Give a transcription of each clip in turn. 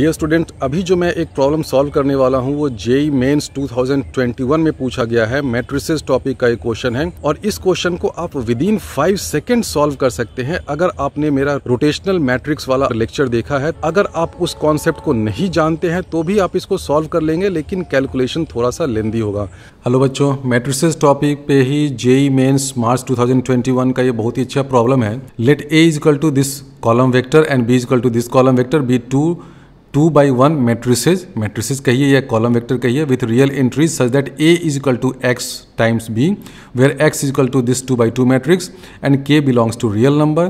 dear student अभी जो मैं एक प्रॉब्लम सॉल्व करने वाला हूँ वो जेई मेन्स 2021 में पूछा गया है मेट्रिसेस टॉपिक का एक क्वेश्चन है और इस क्वेश्चन को आप within five second solve कर सकते हैं अगर आपने मेरा रोटेशनल मैट्रिक्स वाला लेक्चर देखा है अगर आप उस कॉन्सेप्ट को नहीं जानते हैं तो भी आप इसको सॉल्व कर लेंगे लेकिन कैलकुलेशन थोड़ा सा लेंदी होगा हेलो बच्चों मेट्रिसेस टॉपिक पे ही जेई मेन्स मार्च टू का ये बहुत ही अच्छा प्रॉब्लम है let A is equal to this column vector and B equal to this column vector B two two by one matrices matrices कहिए या कॉलम वेक्टर कहिए with real entries such that A is equal to x times b where x is equal to this 2 by 2 matrix and k belongs to real number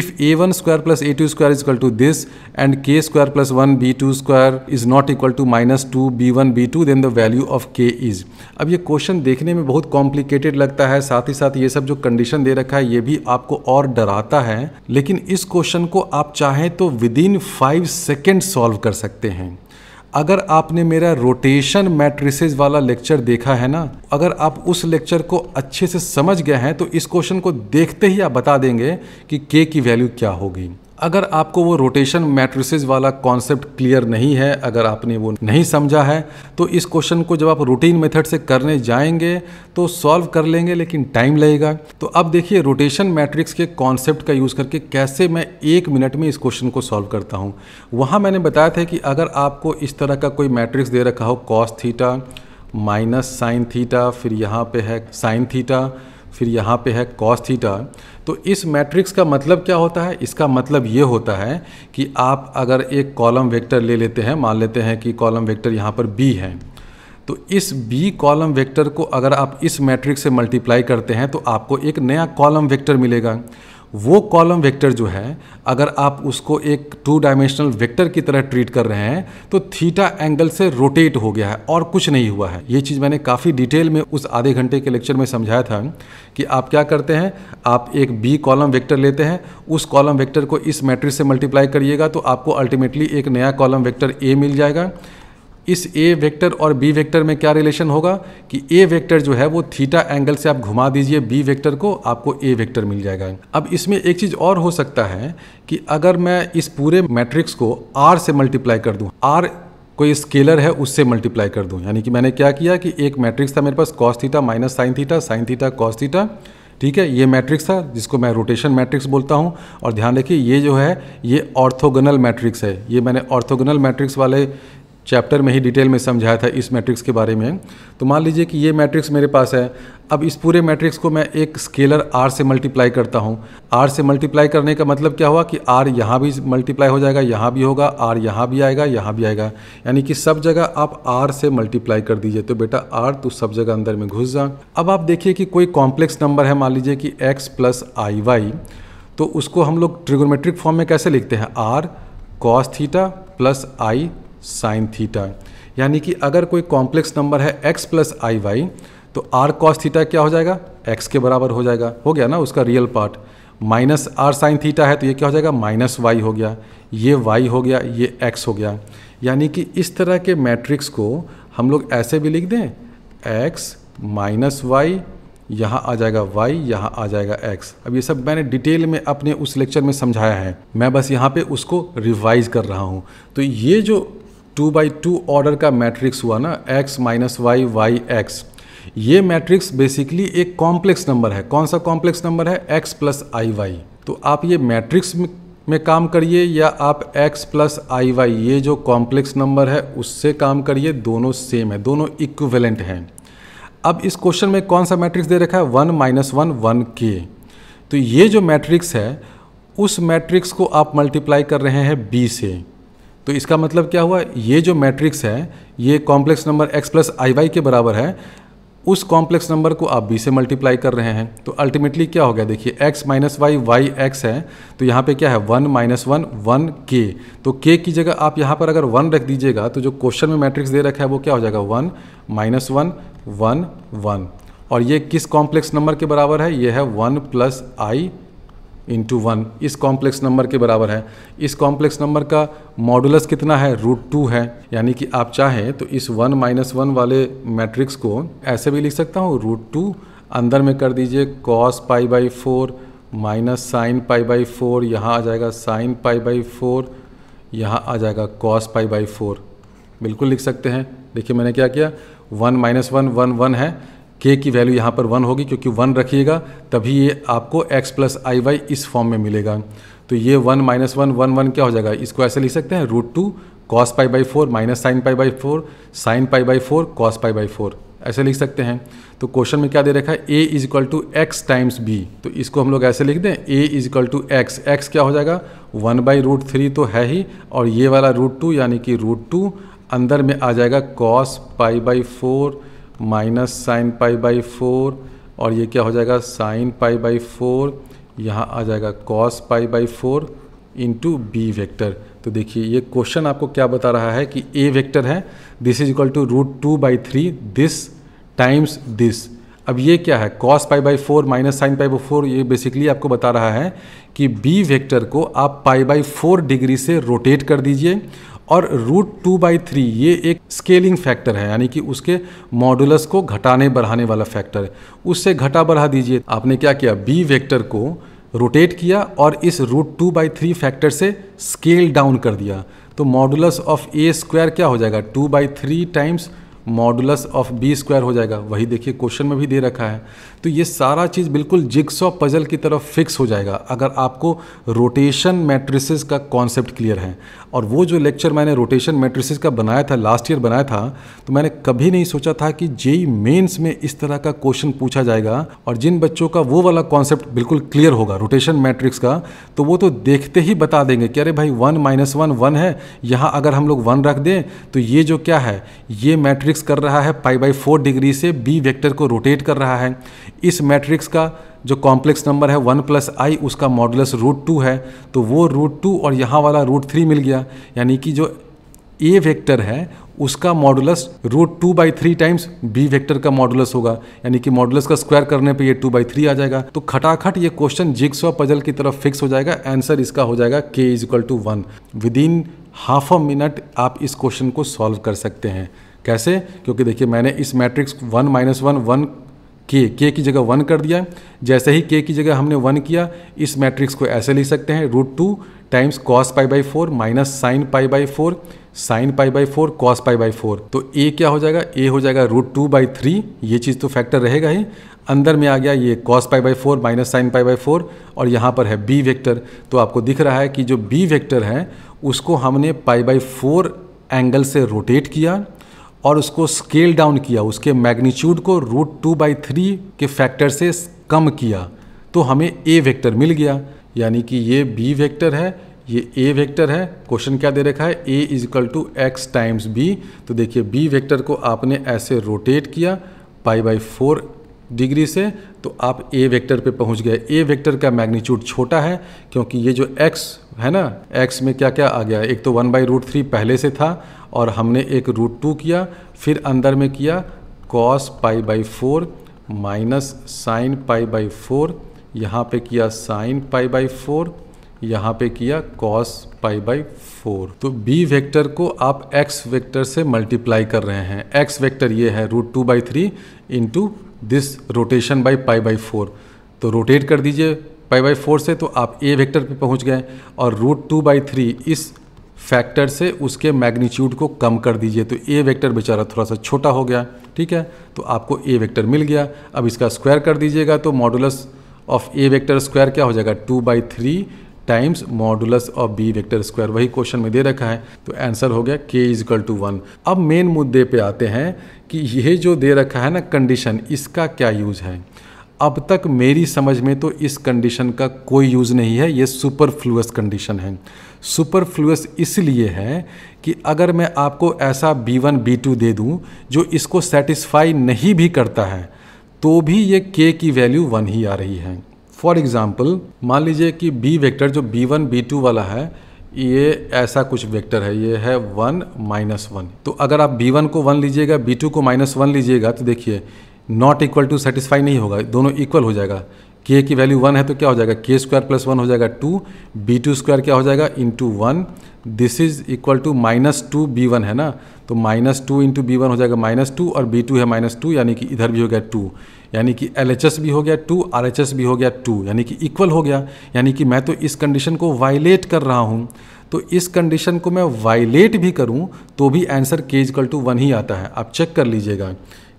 if a1 square plus a2 square is equal to this and k square plus 1 b2 square is not equal to minus 2 b1 b2 then the value of k is अब ये question देखने में बहुत complicated लगता है साथ ही साथ ये सब जो कंडीशन दे रखा है ये भी आपको और डराता है लेकिन इस क्वेश्चन को आप चाहें तो within five second solve कर सकते हैं अगर आपने मेरा रोटेशन मैट्रिस वाला लेक्चर देखा है ना अगर आप उस लेक्चर को अच्छे से समझ गए हैं तो इस क्वेश्चन को देखते ही आप बता देंगे कि के की वैल्यू क्या होगी अगर आपको वो रोटेशन मैट्रिसेज वाला कॉन्सेप्ट क्लियर नहीं है अगर आपने वो नहीं समझा है तो इस क्वेश्चन को जब आप रूटीन मेथड से करने जाएंगे तो सॉल्व कर लेंगे लेकिन टाइम लगेगा तो अब देखिए रोटेशन मैट्रिक्स के कॉन्सेप्ट का यूज़ करके कैसे मैं एक मिनट में इस क्वेश्चन को सॉल्व करता हूँ वहाँ मैंने बताया था कि अगर आपको इस तरह का कोई मैट्रिक्स दे रखा हो cos theta minus sine theta फिर यहाँ पे है साइन थीटा फिर यहाँ पे है कॉस थीटा तो इस मैट्रिक्स का मतलब क्या होता है इसका मतलब ये होता है कि आप अगर एक कॉलम वेक्टर ले लेते हैं मान लेते हैं कि कॉलम वेक्टर यहाँ पर बी है तो इस बी कॉलम वेक्टर को अगर आप इस मैट्रिक्स से मल्टीप्लाई करते हैं तो आपको एक नया कॉलम वेक्टर मिलेगा वो कॉलम वेक्टर जो है अगर आप उसको एक टू डायमेंशनल वेक्टर की तरह ट्रीट कर रहे हैं तो थीटा एंगल से रोटेट हो गया है और कुछ नहीं हुआ है ये चीज़ मैंने काफ़ी डिटेल में उस आधे घंटे के लेक्चर में समझाया था कि आप क्या करते हैं आप एक बी कॉलम वेक्टर लेते हैं उस कॉलम वेक्टर को इस मैट्रिक्स से मल्टीप्लाई करिएगा तो आपको अल्टीमेटली एक नया कॉलम वेक्टर ए मिल जाएगा इस ए वेक्टर और बी वेक्टर में क्या रिलेशन होगा कि ए वेक्टर जो है वो थीटा एंगल से आप घुमा दीजिए बी वेक्टर को आपको ए वेक्टर मिल जाएगा अब इसमें एक चीज़ और हो सकता है कि अगर मैं इस पूरे मैट्रिक्स को आर से मल्टीप्लाई कर दूँ आर कोई स्केलर है उससे मल्टीप्लाई कर दूँ यानी कि मैंने क्या किया कि एक मैट्रिक्स था मेरे पास cos theta minus sine theta sine theta cos theta ठीक है ये मैट्रिक्स था जिसको मैं रोटेशन मैट्रिक्स बोलता हूँ और ध्यान रखिए ये जो है ये ऑर्थोगोनल मैट्रिक्स है ये मैंने ऑर्थोगोनल मैट्रिक्स वाले चैप्टर में ही डिटेल में समझाया था इस मैट्रिक्स के बारे में तो मान लीजिए कि ये मैट्रिक्स मेरे पास है अब इस पूरे मैट्रिक्स को मैं एक स्केलर आर से मल्टीप्लाई करता हूँ आर से मल्टीप्लाई करने का मतलब क्या हुआ कि आर यहाँ भी मल्टीप्लाई हो जाएगा यहाँ भी होगा आर यहाँ भी आएगा यहाँ भी आएगा यानी कि सब जगह आप आर से मल्टीप्लाई कर दीजिए तो बेटा आर तो सब जगह अंदर में घुस जा अब आप देखिए कि कोई कॉम्प्लेक्स नंबर है मान लीजिए कि एक्स प्लस आई वाई तो उसको हम लोग ट्रिगोमेट्रिक फॉर्म में कैसे लिखते हैं r cos theta plus i sine theta यानी कि अगर कोई कॉम्प्लेक्स नंबर है एक्स प्लस आई वाई तो आर कॉस थीटा क्या हो जाएगा एक्स के बराबर हो जाएगा हो गया ना उसका real part minus r sine theta है तो ये क्या हो जाएगा माइनस वाई हो गया ये वाई हो गया ये एक्स हो गया यानी कि इस तरह के मैट्रिक्स को हम लोग ऐसे भी लिख दें एक्स माइनस वाई यहाँ आ जाएगा वाई यहाँ आ जाएगा एक्स अब ये सब मैंने डिटेल में अपने उस लेक्चर में समझाया है मैं बस यहाँ पे उसको रिवाइज कर रहा हूँ तो ये जो टू बाई टू ऑर्डर का मैट्रिक्स हुआ ना x minus y y x ये मैट्रिक्स बेसिकली एक कॉम्प्लेक्स नंबर है कौन सा कॉम्प्लेक्स नंबर है एक्स प्लस आई वाई तो आप ये मैट्रिक्स में काम करिए या आप x प्लस आई वाई ये जो कॉम्प्लेक्स नंबर है उससे काम करिए दोनों सेम है दोनों इक्विवेलेंट हैं अब इस क्वेश्चन में कौन सा मैट्रिक्स दे रखा है वन माइनस वन वन के तो ये जो मैट्रिक्स है उस मैट्रिक्स को आप मल्टीप्लाई कर रहे हैं बी से तो इसका मतलब क्या हुआ ये जो मैट्रिक्स है ये complex number x plus i y के बराबर है उस कॉम्प्लेक्स नंबर को आप बी से मल्टीप्लाई कर रहे हैं तो अल्टीमेटली क्या हो गया देखिए x minus y y x है तो यहाँ पे क्या है वन माइनस वन वन के तो के की जगह आप यहाँ पर अगर वन रख दीजिएगा तो जो क्वेश्चन में मैट्रिक्स दे रखा है वो क्या हो जाएगा one minus one one one और ये किस कॉम्प्लेक्स नंबर के बराबर है ये है one plus i into one इस कॉम्प्लेक्स नंबर के बराबर है इस कॉम्प्लेक्स नंबर का मॉडुलस कितना है रूट टू है यानी कि आप चाहें तो इस वन माइनस वन वाले मैट्रिक्स को ऐसे भी लिख सकता हूँ रूट टू अंदर में कर दीजिए cos pi by four minus sine pi by four यहाँ आ जाएगा साइन पाई बाई फोर यहाँ आ जाएगा कॉस पाई बाई फोर बिल्कुल लिख सकते हैं देखिए मैंने क्या किया one minus one one one है के की वैल्यू यहाँ पर वन होगी क्योंकि वन रखिएगा तभी ये आपको एक्स प्लस आई वाई इस फॉर्म में मिलेगा तो ये one minus one one one क्या हो जाएगा इसको ऐसे लिख सकते हैं root two cos pi by four minus sine pi by four sine pi by four cos pi by four ऐसे लिख सकते हैं तो क्वेश्चन में क्या दे रखा है a is equal to x times b तो इसको हम लोग ऐसे लिख दें a is equal to x x क्या हो जाएगा वन बाई रूट थ्री तो है ही और ये वाला रूट टू यानी कि रूट टू अंदर में आ जाएगा cos pi by four minus sine pi by four और ये क्या हो जाएगा साइन पाई बाई फोर यहाँ आ जाएगा cos pi by four into b vector तो देखिए ये क्वेश्चन आपको क्या बता रहा है कि ए वेक्टर है this is equal to root two by three this times this अब ये क्या है cos pi by four minus sine pi by four ये बेसिकली आपको बता रहा है कि बी वेक्टर को आप पाई बाई फोर डिग्री से रोटेट कर दीजिए और रूट टू बाई थ्री ये एक स्केलिंग फैक्टर है यानी कि उसके मॉडुलस को घटाने बढ़ाने वाला फैक्टर है उससे घटा बढ़ा दीजिए आपने क्या किया बी वेक्टर को रोटेट किया और इस root two by three factor से स्केल डाउन कर दिया तो मॉडुलस ऑफ ए स्क्वायर क्या हो जाएगा two by three times modulus of b square हो जाएगा वही देखिए क्वेश्चन में भी दे रखा है तो ये सारा चीज़ बिल्कुल ऑफ पजल की तरफ फिक्स हो जाएगा अगर आपको रोटेशन मैट्रिसेस का कॉन्सेप्ट क्लियर है और वो जो लेक्चर मैंने रोटेशन मैट्रिसेस का बनाया था लास्ट ईयर बनाया था तो मैंने कभी नहीं सोचा था कि जेई मेन्स e में इस तरह का क्वेश्चन पूछा जाएगा और जिन बच्चों का वो वाला कॉन्सेप्ट बिल्कुल क्लियर होगा रोटेशन मैट्रिक्स का तो वो तो देखते ही बता देंगे कि अरे भाई वन माइनस वन वन है यहाँ अगर हम लोग वन रख दें तो ये जो क्या है ये मैट्रिक्स मैट्रिक्स कर रहा है पाई बाई फोर डिग्री से बी वेक्टर को रोटेट कर रहा है इस मैट्रिक्स का जो कॉम्प्लेक्स नंबर है वन प्लस आई उसका मॉडुलस रूट टू है तो वो रूट टू और यहाँ वाला रूट थ्री मिल गया यानी कि जो ए वेक्टर है उसका modulus root two by three times b vector का मॉडुलस होगा यानी कि मॉडुलस का स्क्वायर करने पे ये टू बाई थ्री आ जाएगा तो खटाखट ये क्वेश्चन जिक्सवा पजल की तरफ फिक्स हो जाएगा आंसर इसका हो जाएगा k is equal to one within half a minute आप इस क्वेश्चन को सॉल्व कर सकते हैं कैसे क्योंकि देखिए मैंने इस matrix one minus one one के के की जगह वन कर दिया जैसे ही के की जगह हमने वन किया इस मैट्रिक्स को ऐसे लिख सकते हैं root two times cos pi by four minus sine pi by four sine pi by four cos pi by four तो ए क्या हो जाएगा ए हो जाएगा रूट टू बाई थ्री ये चीज़ तो फैक्टर रहेगा ही अंदर में आ गया ये cos pi by four minus sine pi by four और यहाँ पर है बी वेक्टर तो आपको दिख रहा है कि जो बी वेक्टर है उसको हमने पाई बाई फोर एंगल से रोटेट किया और उसको स्केल डाउन किया उसके मैग्नीट्यूड को रूट टू बाई थ्री के फैक्टर से कम किया तो हमें ए वेक्टर मिल गया यानी कि ये बी वेक्टर है ये ए वेक्टर है क्वेश्चन क्या दे रखा है a is equal to x times b तो देखिए बी वेक्टर को आपने ऐसे रोटेट किया पाई बाई फोर डिग्री से तो आप ए वेक्टर पे पहुंच गए ए वेक्टर का मैग्नीट्यूड छोटा है क्योंकि ये जो एक्स है ना एक्स में क्या क्या आ गया एक तो वन बाई रूट थ्री पहले से था और हमने एक रूट टू किया फिर अंदर में किया cos pi by four minus sine pi by four यहाँ पे किया साइन पाई बाई फोर यहाँ पे किया कॉस पाई बाई फोर तो बी वेक्टर को आप एक्स वेक्टर से मल्टीप्लाई कर रहे हैं एक्स वेक्टर ये है root two by three into this rotation by pi by four तो रोटेट कर दीजिए पाई बाई फोर से तो आप ए वेक्टर पे पहुंच गए और रूट टू बाई थ्री इस फैक्टर से उसके मैग्नीट्यूड को कम कर दीजिए तो ए वेक्टर बेचारा थोड़ा सा छोटा हो गया ठीक है तो आपको ए वेक्टर मिल गया अब इसका स्क्वायर कर दीजिएगा तो modulus of a vector square क्या हो जाएगा two by three times modulus of b vector square वही क्वेश्चन में दे रखा है तो आंसर हो गया के इजकल टू वन अब मेन मुद्दे पे आते हैं कि यह जो दे रखा है ना कंडीशन इसका क्या यूज़ है अब तक मेरी समझ में तो इस कंडीशन का कोई यूज़ नहीं है ये सुपर फ्लूस कंडीशन है सुपर फ्लूस इसलिए है कि अगर मैं आपको ऐसा बी वन बी टू दे दूं जो इसको सेटिस्फाई नहीं भी करता है तो भी ये के की वैल्यू वन ही आ रही है फॉर एग्ज़ाम्पल मान लीजिए कि बी वेक्टर जो बी वन बी टू वाला है ये ऐसा कुछ वेक्टर है ये है वन माइनस वन तो अगर आप बी वन को वन लीजिएगा बी टू को माइनस वन लीजिएगा तो देखिए नॉट इक्वल टू सेटिस्फाई नहीं होगा दोनों इक्वल हो जाएगा के की वैल्यू वन है तो क्या हो जाएगा के स्क्वायर प्लस वन हो जाएगा टू बी टू स्क्वायर क्या हो जाएगा into one this is equal to minus two b one है ना तो minus two into b one हो जाएगा माइनस टू और बी टू है माइनस टू यानी कि इधर भी हो गया टू यानी कि एल भी हो गया टू आर भी हो गया टू यानी कि इक्वल हो गया यानी कि मैं तो इस कंडीशन को वायलेट कर रहा हूँ तो इस कंडीशन को मैं वायलेट भी करूँ तो भी आंसर के इजकल टू वन ही आता है आप चेक कर लीजिएगा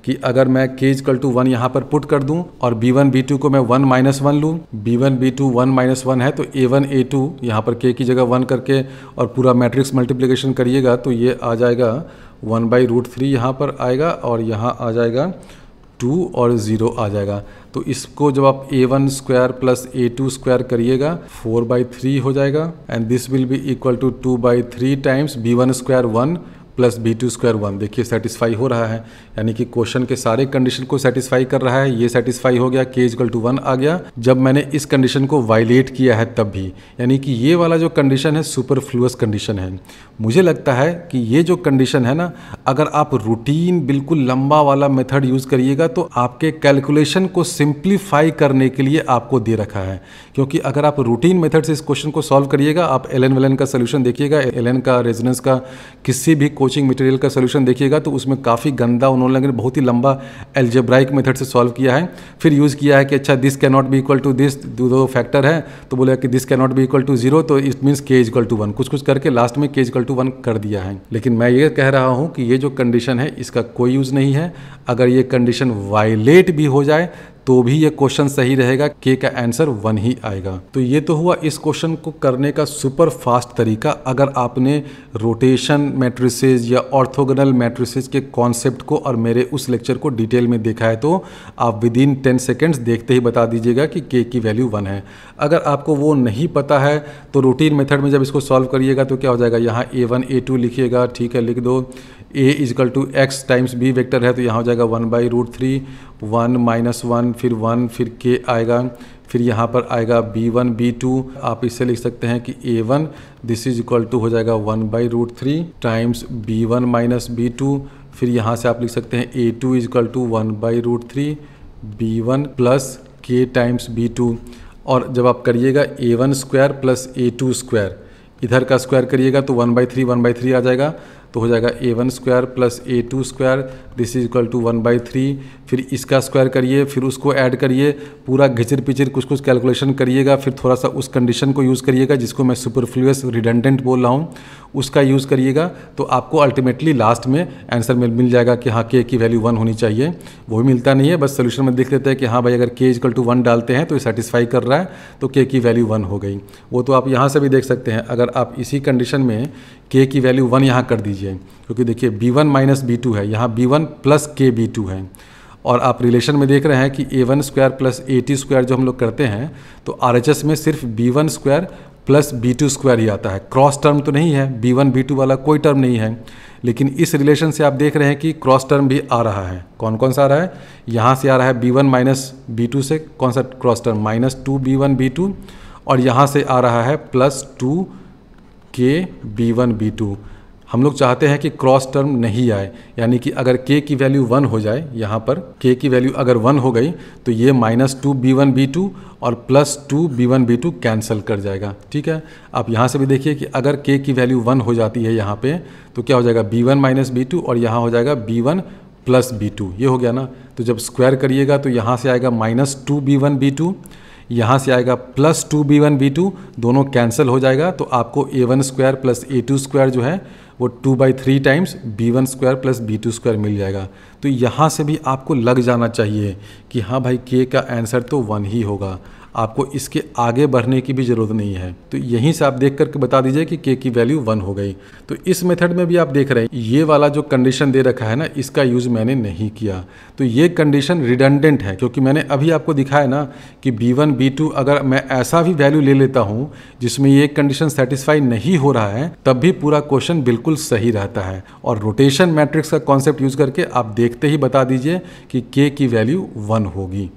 कि अगर मैं के इजकल टू वन यहाँ पर पुट कर दूँ और बी वन बी टू को मैं वन माइनस वन लूँ b one b two one minus one है तो ए वन ए टू यहाँ पर के की जगह वन करके और पूरा मैट्रिक्स मल्टीप्लीकेशन करिएगा तो ये आ जाएगा वन बाई रूट थ्री यहाँ पर आएगा और यहाँ आ जाएगा टू और ज़ीरो आ जाएगा तो इसको जब आप a one square plus a two square करिएगा फोर बाई थ्री हो जाएगा and this will be equal to two by three times b one square one plus b two square one देखिए सेटिस्फाई हो रहा है यानी कि क्वेश्चन के सारे कंडीशन को सेटिस्फाई कर रहा है ये सेटिस्फाई हो गया के इजकल टू वन आ गया जब मैंने इस कंडीशन को वायलेट किया है तब भी यानी कि ये वाला जो कंडीशन है सुपर फ्लूस कंडीशन है मुझे लगता है कि ये जो कंडीशन है ना अगर आप रूटीन बिल्कुल लंबा वाला मेथड यूज़ करिएगा तो आपके कैलकुलेशन को सिंप्लीफाई करने के लिए आपको दे रखा है क्योंकि अगर आप रूटीन मेथड से इस क्वेश्चन को सॉल्व करिएगा आप एल एन का सोल्यूशन देखिएगा एल का रेजिडेंस का किसी भी कोच कोचिंग मटेरियल का सोल्यूशन देखिएगा तो उसमें काफ़ी गंदा उन्होंने बहुत ही लंबा एल्जेब्राइक मेथड से सॉल्व किया है फिर यूज़ किया है कि अच्छा this cannot be equal to this दो फैक्टर है तो बोला कि this cannot be equal to zero तो it means k is equal to one कुछ कुछ करके लास्ट में के इजक्ल टू वन कर दिया है लेकिन मैं ये कह रहा हूँ कि ये जो कंडीशन है इसका कोई यूज़ नहीं है अगर ये कंडीशन वायलेट भी हो जाए तो भी ये क्वेश्चन सही रहेगा के का आंसर वन ही आएगा तो ये तो हुआ इस क्वेश्चन को करने का सुपर फास्ट तरीका अगर आपने रोटेशन मैट्रिसेज या ऑर्थोगोनल मैट्रिसेज के कॉन्सेप्ट को और मेरे उस लेक्चर को डिटेल में देखा है तो आप विद इन टेन सेकेंड्स देखते ही बता दीजिएगा कि के की वैल्यू वन है अगर आपको वो नहीं पता है तो रूटीन मेथड में जब इसको सॉल्व करिएगा तो क्या हो जाएगा यहाँ ए वन ए टू लिखिएगा ठीक है लिख दो a is equal to x times b vector है तो यहाँ हो जाएगा one by root three one minus one फिर वन फिर के आएगा फिर यहाँ पर आएगा बी वन बी टू आप इससे लिख सकते हैं कि a one this is equal to हो जाएगा one by root three times b one minus b two फिर यहाँ से आप लिख सकते हैं a two is equal to one by root three b one plus k times b two और जब आप करिएगा a one square plus a two square इधर का स्क्वायर करिएगा तो one by three one by three आ जाएगा तो हो जाएगा a one square plus a two square this is equal to one by three फिर इसका स्क्वायर करिए फिर उसको ऐड करिए पूरा घिचर पिचर कुछ कुछ कैलकुलेशन करिएगा फिर थोड़ा सा उस कंडीशन को यूज़ करिएगा जिसको मैं सुपरफ्लूस रिडेंडेंट बोल रहा हूँ उसका यूज़ करिएगा तो आपको अल्टीमेटली लास्ट में आंसर मिल मिल जाएगा कि हाँ के की वैल्यू वन होनी चाहिए वो भी मिलता नहीं है बस सोल्यूशन में देख लेते हैं कि हाँ भाई अगर के इजकल टू वन डालते हैं तो ये सेटिस्फाई कर रहा है तो के की वैल्यू वन हो गई वो तो आप यहाँ से भी देख सकते हैं अगर आप इसी कंडीशन में के की वैल्यू वन यहाँ कर दीजिए लीजिए क्योंकि देखिए b one minus b two है यहाँ b one plus k b है और आप रिलेशन में देख रहे हैं कि a one square plus a two square जो हम लोग करते हैं तो आर एच एस में सिर्फ b one square plus b two square ही आता है क्रॉस टर्म तो नहीं है बी वन बी टू वाला कोई टर्म नहीं है लेकिन इस रिलेशन से आप देख रहे हैं कि क्रॉस टर्म भी आ रहा है कौन कौन सा आ रहा है यहाँ से आ रहा है b one minus b two से कौन सा cross term minus two b one b two और यहाँ से आ रहा है plus two k b one b two हम लोग चाहते हैं कि क्रॉस टर्म नहीं आए यानी कि अगर k की वैल्यू वन हो जाए यहाँ पर k की वैल्यू अगर वन हो गई तो ये minus two b one b two और plus two b one b two cancel कर जाएगा ठीक है आप यहाँ से भी देखिए कि अगर k की वैल्यू वन हो जाती है यहाँ पे तो क्या हो जाएगा b one minus b two और यहाँ हो जाएगा b one plus b two ये हो गया ना तो जब स्क्वायर करिएगा तो यहाँ से आएगा minus two b one b two यहाँ से आएगा plus two b one b two दोनों कैंसिल हो जाएगा तो आपको a one square plus a two square जो है वो two by three times b one square plus b two square मिल जाएगा तो यहाँ से भी आपको लग जाना चाहिए कि हाँ भाई के का आंसर तो वन ही होगा आपको इसके आगे बढ़ने की भी ज़रूरत नहीं है तो यहीं से आप देख करके बता दीजिए कि के की वैल्यू वन हो गई तो इस मेथड में भी आप देख रहे हैं ये वाला जो कंडीशन दे रखा है ना इसका यूज़ मैंने नहीं किया तो ये कंडीशन रिडेंडेंट है क्योंकि मैंने अभी आपको दिखाया ना कि बी वन बी टू अगर मैं ऐसा भी वैल्यू ले लेता हूँ जिसमें ये कंडीशन सेटिस्फाई नहीं हो रहा है तब भी पूरा क्वेश्चन बिल्कुल सही रहता है और रोटेशन मैट्रिक्स का कॉन्सेप्ट यूज़ करके आप देखते ही बता दीजिए कि के की वैल्यू वन होगी